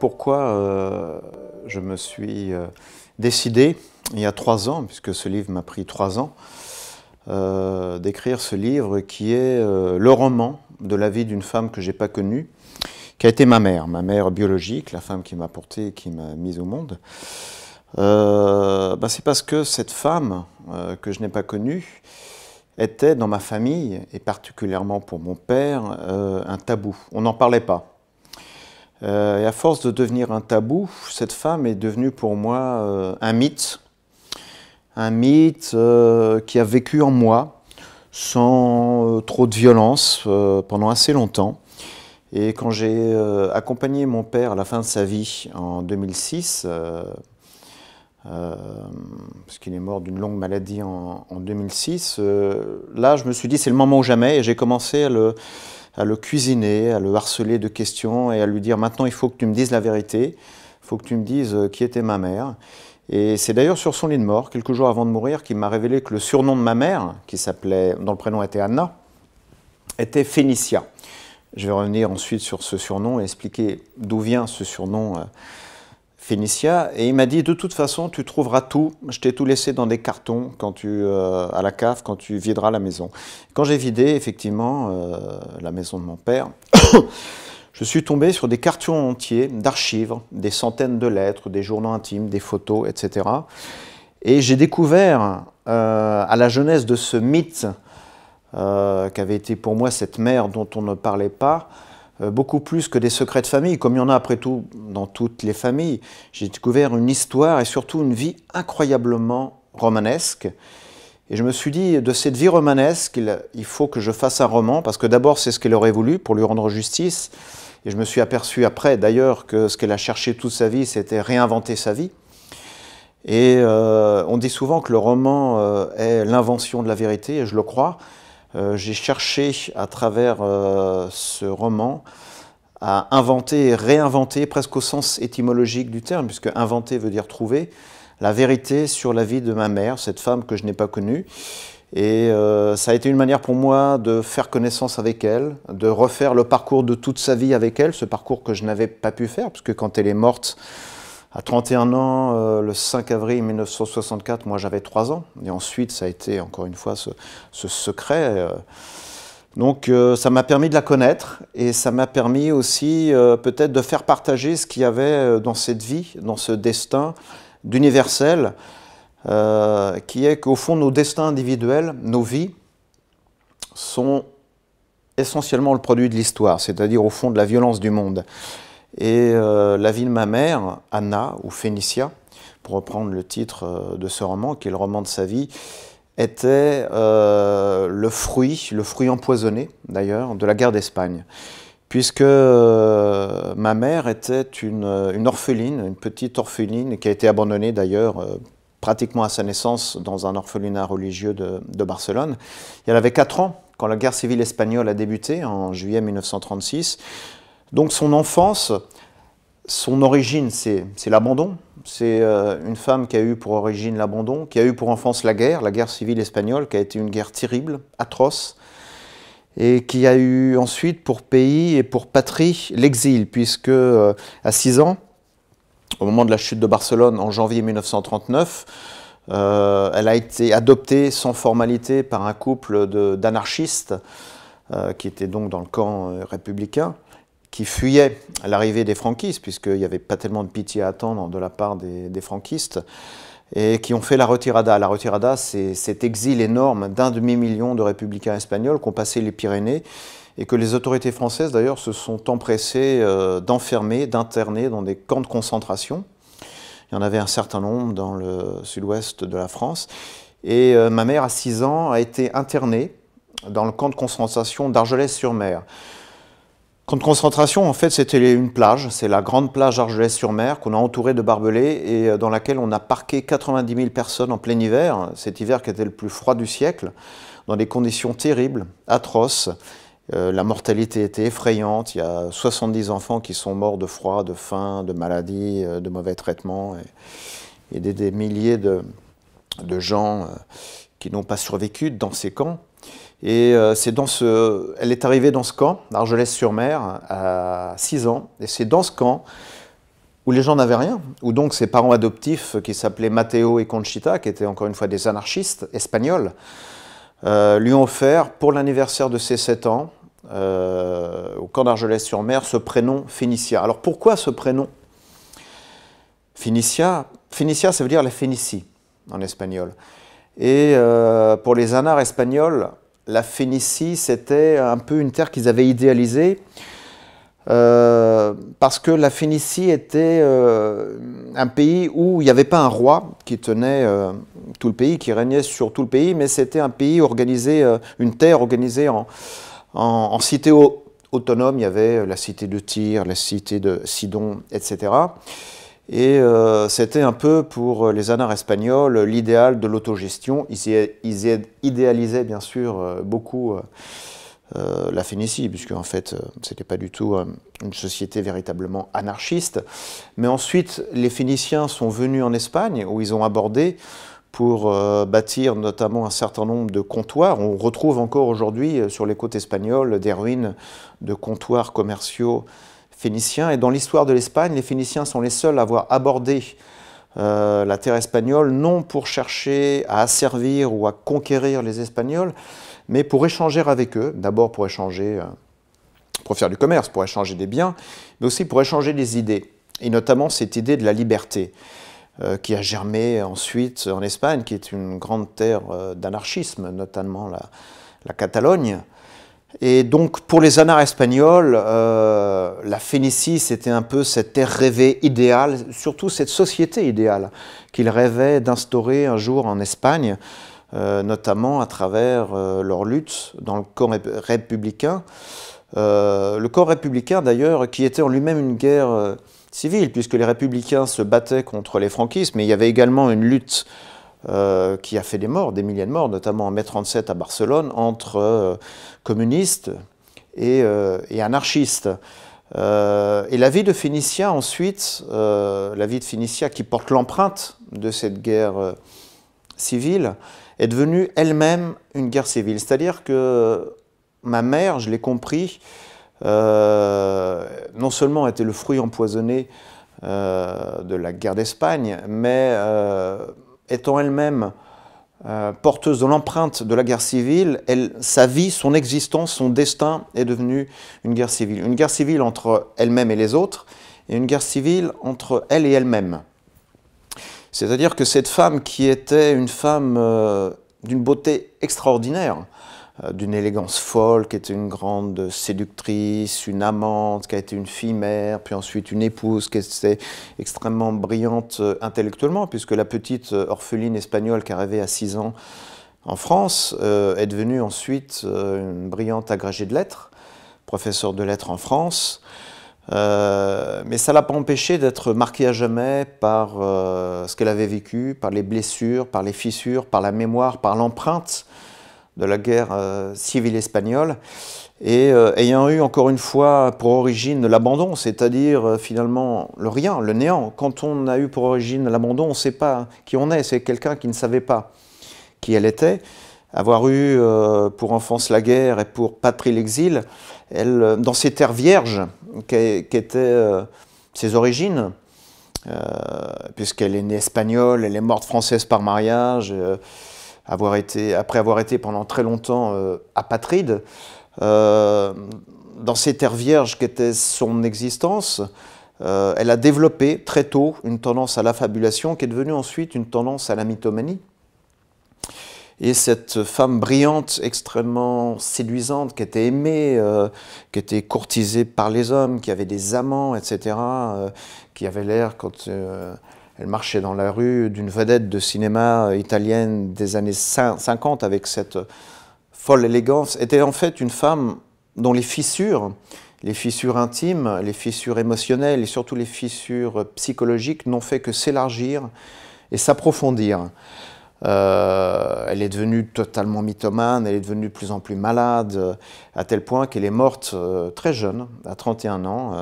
Pourquoi euh, je me suis euh, décidé, il y a trois ans, puisque ce livre m'a pris trois ans, euh, d'écrire ce livre qui est le roman de la vie d'une femme que j'ai pas connue, qui a été ma mère, ma mère biologique, la femme qui m'a porté, qui m'a mise au monde. Bah, c'est parce que cette femme que je n'ai pas connue était dans ma famille, et particulièrement pour mon père, un tabou. On n'en parlait pas euh, et à force de devenir un tabou, cette femme est devenue pour moi euh, un mythe. Un mythe euh, qui a vécu en moi sans trop de violence pendant assez longtemps. Et quand j'ai accompagné mon père à la fin de sa vie en 2006, parce qu'il est mort d'une longue maladie en, en 2006, là je me suis dit c'est le moment ou jamais et j'ai commencé à le, à le cuisiner, à le harceler de questions et à lui dire maintenant il faut que tu me dises la vérité, il faut que tu me dises euh, qui était ma mère. Et c'est d'ailleurs sur son lit de mort, quelques jours avant de mourir, qu'il m'a révélé que le surnom de ma mère, qui s'appelait, dont le prénom était Anna, était Phénicia. Je vais revenir ensuite sur ce surnom et expliquer d'où vient ce surnom. Euh, Phénicia, et il m'a dit de toute façon tu trouveras tout, je t'ai tout laissé dans des cartons quand tu, euh, à la cave quand tu videras la maison. Quand j'ai vidé effectivement euh, la maison de mon père, je suis tombé sur des cartons entiers d'archives, des centaines de lettres, des journaux intimes, des photos, etc. Et j'ai découvert euh, à la jeunesse de ce mythe qu'avait été pour moi cette mère dont on ne parlait pas, euh, beaucoup plus que des secrets de famille, comme il y en a après tout dans toutes les familles. J'ai découvert une histoire et surtout une vie incroyablement romanesque. Et je me suis dit, de cette vie romanesque, il, faut que je fasse un roman, parce que d'abord c'est ce qu'elle aurait voulu pour lui rendre justice. Et je me suis aperçu après, d'ailleurs, que ce qu'elle a cherché toute sa vie, c'était réinventer sa vie. Et euh, on dit souvent que le roman euh, est l'invention de la vérité, et je le crois. Euh, j'ai cherché à travers euh, ce roman à inventer et réinventer presque au sens étymologique du terme, puisque inventer veut dire trouver, la vérité sur la vie de ma mère, cette femme que je n'ai pas connue. Et euh, ça a été une manière pour moi de faire connaissance avec elle, de refaire le parcours de toute sa vie avec elle, ce parcours que je n'avais pas pu faire, puisque quand elle est morte, à 31 ans, euh, le 5 avril 1964, moi j'avais 3 ans. Et ensuite, ça a été encore une fois ce, secret. Euh. Donc euh, ça m'a permis de la connaître et ça m'a permis aussi peut-être de faire partager ce qu'il y avait dans cette vie, dans ce destin d'universel, qui est qu'au fond, nos destins individuels, nos vies, sont essentiellement le produit de l'histoire, c'est-à-dire au fond de la violence du monde. Et euh, la vie de ma mère, Anna ou Phénicia, pour reprendre le titre euh, de ce roman, qui est le roman de sa vie, était euh, le fruit, le fruit empoisonné d'ailleurs, de la guerre d'Espagne. Puisque ma mère était une, orpheline, une petite orpheline qui a été abandonnée d'ailleurs pratiquement à sa naissance dans un orphelinat religieux de, Barcelone. elle avait 4 ans quand la guerre civile espagnole a débuté en juillet 1936. Donc son enfance, son origine, c'est l'abandon. C'est euh, une femme qui a eu pour origine l'abandon, qui a eu pour enfance la guerre, la guerre civile espagnole, qui a été une guerre terrible, atroce, et qui a eu ensuite pour pays et pour patrie l'exil, puisque euh, à 6 ans, au moment de la chute de Barcelone en janvier 1939, euh, elle a été adoptée sans formalité par un couple d'anarchistes qui étaient donc dans le camp républicain qui fuyaient l'arrivée des franquistes, puisqu'il n'y avait pas tellement de pitié à attendre de la part des, franquistes, et qui ont fait la retirada. La retirada, c'est cet exil énorme d'un demi-million de républicains espagnols qui ont passé les Pyrénées et que les autorités françaises, d'ailleurs, se sont empressées euh, d'enfermer, d'interner dans des camps de concentration. Il y en avait un certain nombre dans le sud-ouest de la France. Et euh, ma mère, à 6 ans, a été internée dans le camp de concentration d'Argelès-sur-Mer. Camp de concentration, en fait, c'était une plage. C'est la grande plage Argelès-sur-Mer qu'on a entourée de barbelés et euh, dans laquelle on a parqué 90 000 personnes en plein hiver, cet hiver qui était le plus froid du siècle, dans des conditions terribles, atroces. Euh, la mortalité était effrayante. Il y a 70 enfants qui sont morts de froid, de faim, de maladies, euh, de mauvais traitements et, des, milliers de, gens qui n'ont pas survécu dans ces camps. Et euh, c'est dans ce, elle est arrivée dans ce camp, d'Argelès-sur-Mer, à 6 ans. Et c'est dans ce camp où les gens n'avaient rien, où donc ses parents adoptifs, qui s'appelaient Matteo et Conchita, qui étaient encore une fois des anarchistes espagnols, euh, lui ont offert, pour l'anniversaire de ses 7 ans, euh, au camp d'Argelès-sur-Mer, ce prénom Phénicia. Alors pourquoi ce prénom Phénicia, Phénicia, ça veut dire la Phénicie en espagnol. Et pour les anars espagnols, la Phénicie, c'était un peu une terre qu'ils avaient idéalisée. Euh, parce que la Phénicie était euh, un pays où il n'y avait pas un roi qui tenait euh, tout le pays, qui régnait sur tout le pays, mais c'était un pays organisé, une terre organisée en, en, en cités autonomes. Il y avait la cité de Tyr, la cité de Sidon, etc. Et euh, c'était un peu pour les anars espagnols l'idéal de l'autogestion. Ils, idéalisaient bien sûr euh, beaucoup euh, la Phénicie, puisque en fait ce n'était pas du tout une société véritablement anarchiste. Mais ensuite, les Phéniciens sont venus en Espagne où ils ont abordé pour bâtir notamment un certain nombre de comptoirs. On retrouve encore aujourd'hui sur les côtes espagnoles des ruines de comptoirs commerciaux phéniciens. Et dans l'histoire de l'Espagne, les Phéniciens sont les seuls à avoir abordé euh, la terre espagnole, non pour chercher à asservir ou à conquérir les Espagnols, mais pour échanger avec eux. D'abord pour échanger, euh, pour faire du commerce, pour échanger des biens, mais aussi pour échanger des idées, et notamment cette idée de la liberté euh, qui a germé ensuite en Espagne, qui est une grande terre d'anarchisme, notamment la Catalogne. Et donc pour les anars espagnols, euh, la Phénicie, c'était un peu cette terre rêvée idéale, surtout cette société idéale qu'ils rêvaient d'instaurer un jour en Espagne, euh, notamment à travers euh, leur lutte dans le Corps républicain. le Corps républicain d'ailleurs, qui était en lui-même une guerre civile, puisque les républicains se battaient contre les franquistes, mais il y avait également une lutte euh, qui a fait des morts, des milliers de morts, notamment en mai 37 à Barcelone, entre euh, communistes et, euh, et anarchistes. et la vie de Phénicia ensuite, la vie de Phénicia qui porte l'empreinte de cette guerre civile, est devenue elle-même une guerre civile. C'est-à-dire que ma mère, je l'ai compris, non seulement était le fruit empoisonné de la guerre d'Espagne, mais étant elle-même euh, porteuse de l'empreinte de la guerre civile, sa vie, son existence, son destin est devenue une guerre civile. Une guerre civile entre elle-même et les autres, et une guerre civile entre elle et elle-même. C'est-à-dire que cette femme qui était une femme euh, d'une beauté extraordinaire, euh, d'une élégance folle, qui était une grande séductrice, une amante, qui a été une fille-mère, puis ensuite une épouse, qui était extrêmement brillante euh, intellectuellement, puisque la petite euh, orpheline espagnole qui arrivait à 6 ans en France est devenue ensuite une brillante agrégée de lettres, professeure de lettres en France. mais ça ne l'a pas empêchée d'être marquée à jamais par ce qu'elle avait vécu, par les blessures, par les fissures, par la mémoire, par l'empreinte de la guerre euh, civile espagnole, et euh, ayant eu encore une fois pour origine l'abandon, c'est-à-dire euh, finalement le rien, le néant. Quand on a eu pour origine l'abandon, on ne sait pas qui on est, c'est quelqu'un qui ne savait pas qui elle était. Avoir eu pour enfance la guerre et pour patrie l'exil, elle, dans ces terres vierges qu'étaient ses origines, puisqu'elle est née espagnole, elle est morte française par mariage, avoir été, après avoir été pendant très longtemps euh, apatride, euh, dans ces terres vierges qu'était son existence, euh, elle a développé très tôt une tendance à la fabulation qui est devenue ensuite une tendance à la mythomanie. Et cette femme brillante, extrêmement séduisante, qui était aimée, qui était courtisée par les hommes, qui avait des amants, etc., qui avait l'air, quand elle marchait dans la rue d'une vedette de cinéma euh, italienne des années 50 avec cette euh, folle élégance, était en fait une femme dont les fissures, les fissures intimes, les fissures émotionnelles et surtout les fissures euh, psychologiques n'ont fait que s'élargir et s'approfondir. elle est devenue totalement mythomane, elle est devenue de plus en plus malade, à tel point qu'elle est morte très jeune, à 31 ans,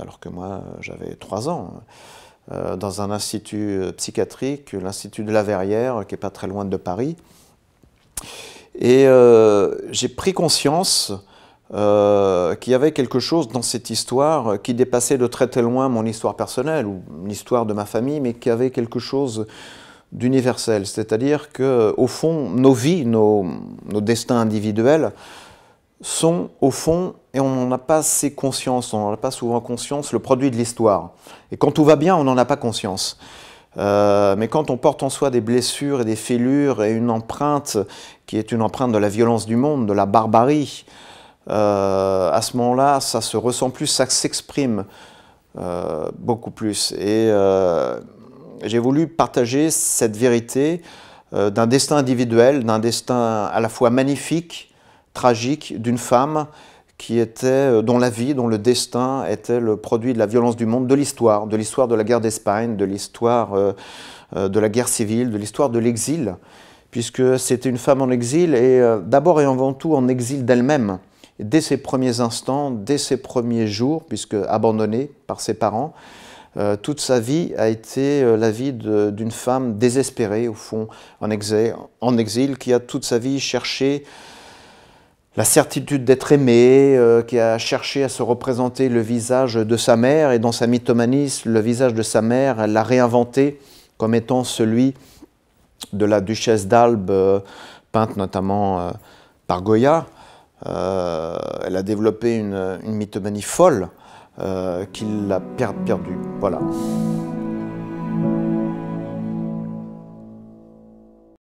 alors que moi j'avais 3 ans. Euh, dans un institut euh, psychiatrique, l'Institut de la Verrière, qui n'est pas très loin de Paris. Et euh, j'ai pris conscience qu'il y avait quelque chose dans cette histoire qui dépassait de très très loin mon histoire personnelle ou l'histoire de ma famille, mais qui avait quelque chose d'universel. C'est-à-dire que, fond, nos vies, nos destins individuels sont au fond, et on n'en a pas assez conscience, on n'en a pas souvent conscience, le produit de l'histoire. Et quand tout va bien, on n'en a pas conscience. Euh, mais quand on porte en soi des blessures et des fêlures et une empreinte qui est une empreinte de la violence du monde, de la barbarie, euh, à ce moment-là, ça se ressent plus, ça s'exprime euh, beaucoup plus. Et j'ai voulu partager cette vérité d'un destin individuel, d'un destin à la fois magnifique, tragique d'une femme qui était, euh, dont la vie, dont le destin était le produit de la violence du monde, de l'histoire, de l'histoire de la guerre d'Espagne, de l'histoire euh, euh, de la guerre civile, de l'histoire de l'exil, puisque c'était une femme en exil et d'abord et avant tout en exil d'elle-même. Dès ses premiers instants, dès ses premiers jours, puisque abandonnée par ses parents, toute sa vie a été la vie d'une femme désespérée, au fond, en en exil, qui a toute sa vie cherché la certitude d'être aimé, euh, qui a cherché à se représenter le visage de sa mère, et dans sa mythomanie, le visage de sa mère, elle l'a réinventé comme étant celui de la duchesse d'Albe, euh, peinte notamment euh, par Goya. elle a développé une, mythomanie folle qu'il a perdue. Voilà.